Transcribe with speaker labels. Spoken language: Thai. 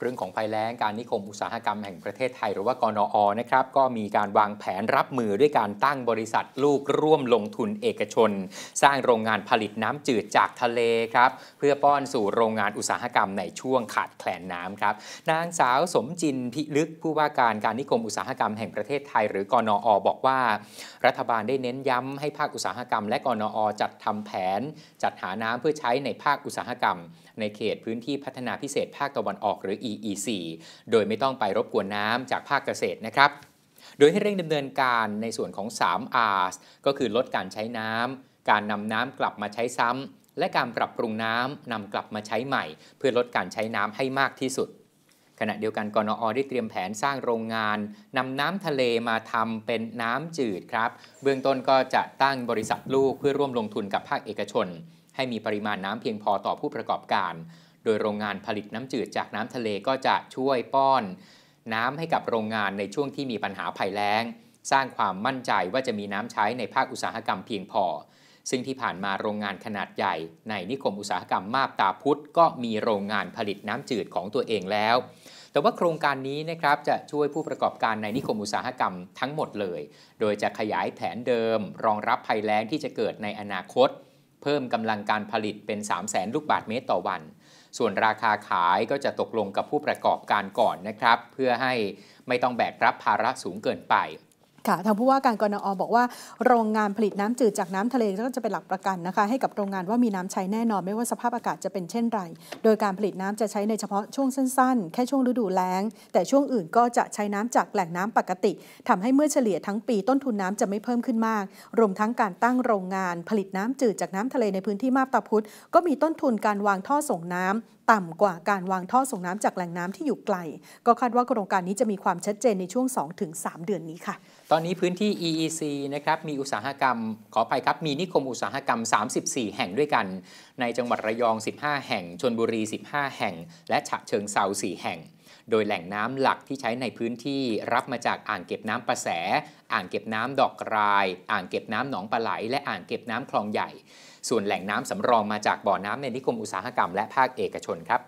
Speaker 1: เรื่องของภัยแล้งการนิคมอุตสาหกรรมแห่งประเทศไทย หรือว่ากนออนะครับก็มีการวางแผนรับมือด้วยการตั้งบริษัทลูกร่วมลงทุนเอกชน สร้างโรงงานผลิตน้ำจืดจากทะเลครับเพื่อป้อนสู่โรงงานอุตสาหกรรมในช่วงขาดแคลนน้ำครับนางสาวสมจินพิลึกผู้ว่าการการนิคมอุตสาหกรรมแห่งประเทศไทย หรือกนออบอกว่ารัฐบาลได้เน้นย้ำให้ภาคอุตสาหกรรม และกนอ จัดทำแผน จัดหาน้ำเพื่อใช้ในภาคอุตสาหกรรม ในเขตพื้นที่พัฒนาพิเศษภาคตะวันออกหรืออี PEC โดยไม่ต้องไปรบกวนน้ำจากภาคเกษตรนะครับ โดยให้เร่งดำเนินการในส่วนของ 3R ก็คือลดการใช้น้ำการนำน้ำกลับมาใช้ซ้ำและการปรับปรุงน้ำนำกลับมาใช้ใหม่ เพื่อลดการใช้น้ำให้มากที่สุด ขณะเดียวกันกนออได้เตรียมแผนสร้างโรงงานนำน้ำทะเลมาทำเป็นน้ำจืดครับ เบื้องต้นก็จะตั้งบริษัทลูกเพื่อร่วมลงทุนกับภาคเอกชน ให้มีปริมาณน้ำเพียงพอต่อผู้ประกอบการโดยโรงงานผลิตน้ำจืดจากน้ำทะเลก็จะช่วยป้อน น้ำให้กับโรงงานในช่วงที่มีปัญหาภัยแล้ง สร้างความมั่นใจว่าจะมีน้ำใช้ในภาคอุตสาหกรรมเพียงพอซึ่งที่ผ่านมาโรงงานขนาดใหญ่ ในนิคมอุตสาหกรรมมาบตาพุธก็มีโรงงานผลิตน้ำจืดของตัวเองแล้ว แต่ว่าโครงการนี้นะครับจะช่วยผู้ประกอบการในนิคมอุตสาหกรรมทั้งหมดเลย โดยจะขยายแผนเดิม รองรับภัยแล้งที่จะเกิดในอนาคตเพิ่มกำลังการผลิตเป็น 3 0 0แสนลูกบาทเมตรต่อวัน ส่วนราคาขายก็จะตกลงกับผู้ประกอบการก่อนนะครับ เพื่อให้ไม่ต้องแบกรับภาระสูงเกินไป
Speaker 2: ค่ะทางผู้ว่าการกรนอบอกว่า โรงงานผลิตน้ำจืดจากน้ำทะเลก็จะเป็นหลักประกันนะคะ ให้กับโรงงานว่ามีน้ำใช้แน่นอน ไม่ว่าสภาพอากาศจะเป็นเช่นไร โดยการผลิตน้ำจะใช้ในเฉพาะช่วงสั้นๆแค่ช่วงฤดูแล้ง แต่ช่วงอื่นก็จะใช้น้ำจากแหล่งน้ำปกติ ทำให้เมื่อเฉลี่ยทั้งปี ต้นทุนน้าจะไม่เพิ่มขึ้นมาก รวมทั้งการตั้งโรงงาน ผลิตน้ำจืดจากน้ำทะเลในพื้นที่มาบตาพุธก็มีต้นทุนการวางท่อส่งน้ำ่ำกว่าการวางท่อส่งน้ำจากแหล่งน้ำที่อยู่ไกล ก็คาดว่าโครงการนี้จะมีความชัดเจนในช่วง 2-3 เดือนนี้ค่ะ
Speaker 1: ตอนนี้พื้นที่ EEC นะครับ มีอุตสาหกรรม ขออภัยครับ มีนิคมอุตสาหกรรม 34 แห่งด้วยกัน ในจังหวัดระยอง 15 แห่ง ชนบุรี 15 แห่ง และฉะเชิงเซา4แห่ง โดยแหล่งน้ำหลักที่ใช้ในพื้นที่รับมาจากอ่างเก็บน้ำประแส อ่างเก็บน้ำดอกกราย อ่างเก็บน้ำหนองปลาไหลและอ่างเก็บน้ำคลองใหญ่ ส่วนแหล่งน้ำสำรองมาจากบ่อน้ำในนิคมอุตสาหกรรมและภาคเอกชนครับ